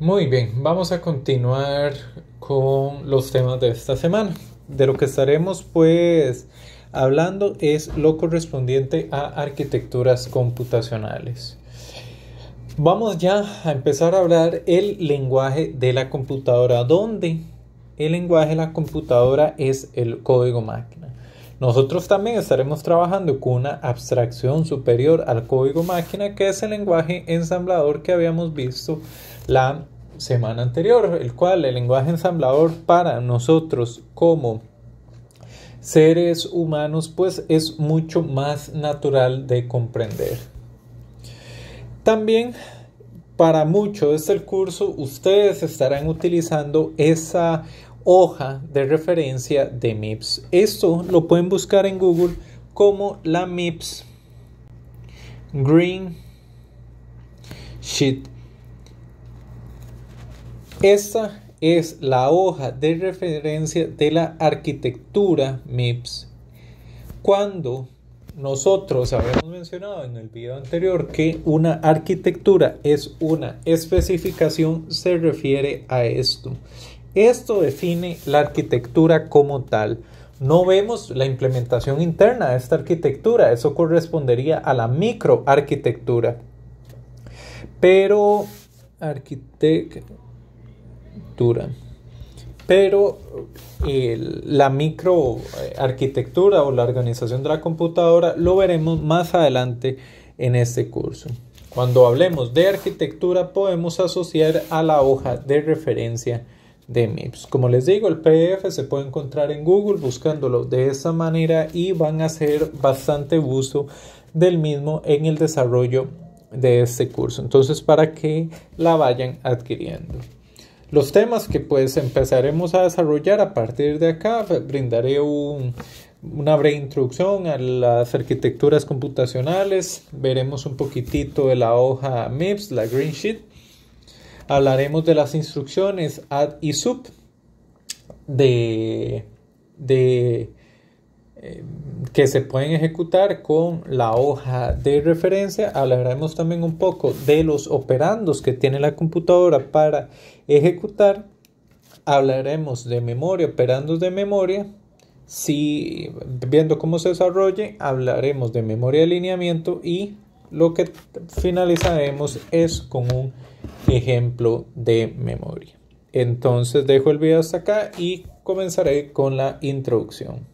Muy bien, vamos a continuar con los temas de esta semana. De lo que estaremos pues hablando es lo correspondiente a arquitecturas computacionales. Vamos ya a empezar a hablar el lenguaje de la computadora, donde el lenguaje de la computadora es el código máquina. Nosotros también estaremos trabajando con una abstracción superior al código máquina, que es el lenguaje ensamblador que habíamos visto la semana anterior, el cual el lenguaje ensamblador para nosotros como seres humanos pues es mucho más natural de comprender. También para mucho de este curso ustedes estarán utilizando esa hoja de referencia de MIPS. Esto lo pueden buscar en Google como la MIPS Green Sheet esta es la hoja de referencia de la arquitectura MIPS. Cuando nosotros habíamos mencionado en el video anterior que una arquitectura es una especificación, se refiere a esto. Esto define la arquitectura como tal. No vemos la implementación interna de esta arquitectura, eso correspondería a la microarquitectura. Pero arquitectura pero eh, la micro eh, arquitectura o la organización de la computadora lo veremos más adelante en este curso. Cuando hablemos de arquitectura podemos asociar a la hoja de referencia de MIPS. Como les digo, el PDF se puede encontrar en Google buscándolo de esa manera y van a hacer bastante uso del mismo en el desarrollo de este curso. Entonces, para que la vayan adquiriendo. Los temas que pues empezaremos a desarrollar a partir de acá, pues, brindaré una breve introducción a las arquitecturas computacionales, veremos un poquitito de la hoja MIPS, la Green Sheet, hablaremos de las instrucciones add y sub, de, de, eh, que se pueden ejecutar con la hoja de referencia. Hablaremos también un poco de los operandos que tiene la computadora para ejecutar. Hablaremos de memoria, operandos de memoria. Si viendo cómo se desarrolle, hablaremos de memoria de alineamiento y lo que finalizaremos es con un ejemplo de memoria. Entonces dejo el video hasta acá y comenzaré con la introducción.